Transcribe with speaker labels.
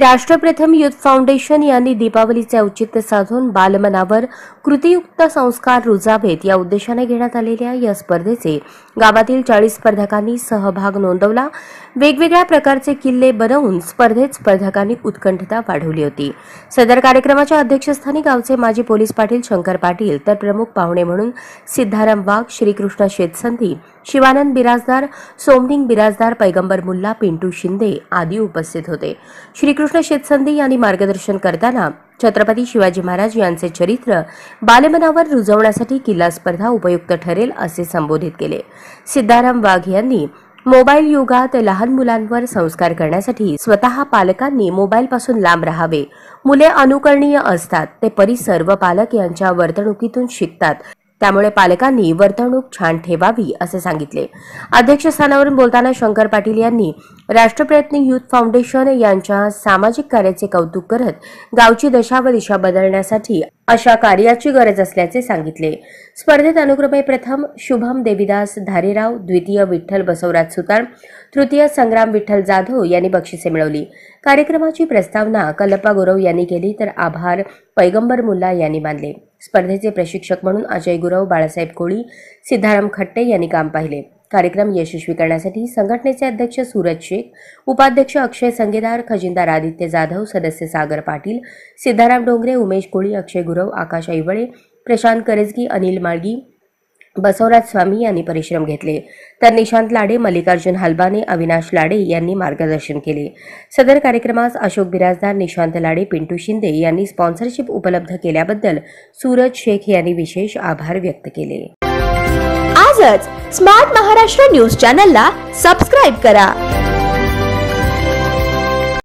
Speaker 1: राष्ट्रप्रथम youth foundation यांनी दीपावलीचे औचित्य साधून बालमनावर कृतीयुक्त संस्कार रुजावेत या उद्देशाने घेण्यात आलेल्या या स्पर्धेचे गावातील चाळीस स्पर्धकांनी सहभाग नोंदवला वेगवेगळ्या प्रकारचे किल्ले बनवून स्पर्धेत स्पर्धकांनी उत्कंठता वाढवली होती सदर कार्यक्रमाच्या अध्यक्षस्थानी गावचे माजी पोलीस पाटील शंकर पाटील तर प्रमुख पाहुणे म्हणून सिद्धाराम वाघ श्रीकृष्ण शेतसंधी शिवानंद बिराजदार सोमनिंग बिराजदार पैगंबर मुल्ला पिंटू शिंदे आदी उपस्थित होते श्री श्रीकृष्ण शेतसंधी यांनी मार्गदर्शन करताना छत्रपती शिवाजी महाराज यांचे चरित्र बालमनावर रुजवण्यासाठी किल्ला स्पर्धा उपयुक्त ठरेल असे संबोधित केले सिद्धाराम वाघ यांनी मोबाईल युगात लहान मुलांवर संस्कार करण्यासाठी स्वतः पालकांनी मोबाईलपासून लांब राहावे मुले अनुकरणीय असतात ते परिसर व पालक यांच्या वर्तणुकीतून शिकतात त्यामुळे पालकांनी वर्तणूक छान ठेवावी असे सांगितले अध्यक्षस्थानावरून बोलताना शंकर पाटील यांनी राष्ट्रप्रयत्न युथ फाउंडेशन यांच्या सामाजिक कार्याचे कौतुक करत गावची दशा व दिशा बदलण्यासाठी अशा कार्याची गरज असल्याचे सांगितले स्पर्धेत अनुक्रमे प्रथम शुभम देवीदास धारेराव द्वितीय विठ्ठल बसवराज सुतार तृतीय संग्राम विठ्ठल जाधव यांनी बक्षिसे मिळवली कार्यक्रमाची प्रस्तावना कल्पा गौरव यांनी केली तर आभार पैगंबर मुल्ला यांनी मानले स्पर्धेचे प्रशिक्षक म्हणून अजय गुरव बाळासाहेब कोळी सिद्धाराम खट्टे यांनी काम पाहिले कार्यक्रम यशस्वी करण्यासाठी संघटनेचे अध्यक्ष सूरज शेख उपाध्यक्ष अक्षय संगेदार खजिनदार आदित्य जाधव सदस्य सागर पाटील सिद्धाराम डोंगरे उमेश कोळी अक्षय गुरव आकाश ऐवळे प्रशांत करेजगी अनिल माळगी बसवराज स्वामी यांनी परिश्रम घेतले तर निशांत लाडे मल्लिकार्जुन हलबाने अविनाश लाडे यांनी मार्गदर्शन केले सदर कार्यक्रमास अशोक बिराजदार निशांत लाडे पिंटू शिंदे यांनी स्पॉन्सरशिप उपलब्ध केल्याबद्दल सूरज शेख यांनी विशेष आभार व्यक्त केले आजच स्मार्ट महाराष्ट्र न्यूज चॅनलला सबस्क्राईब करा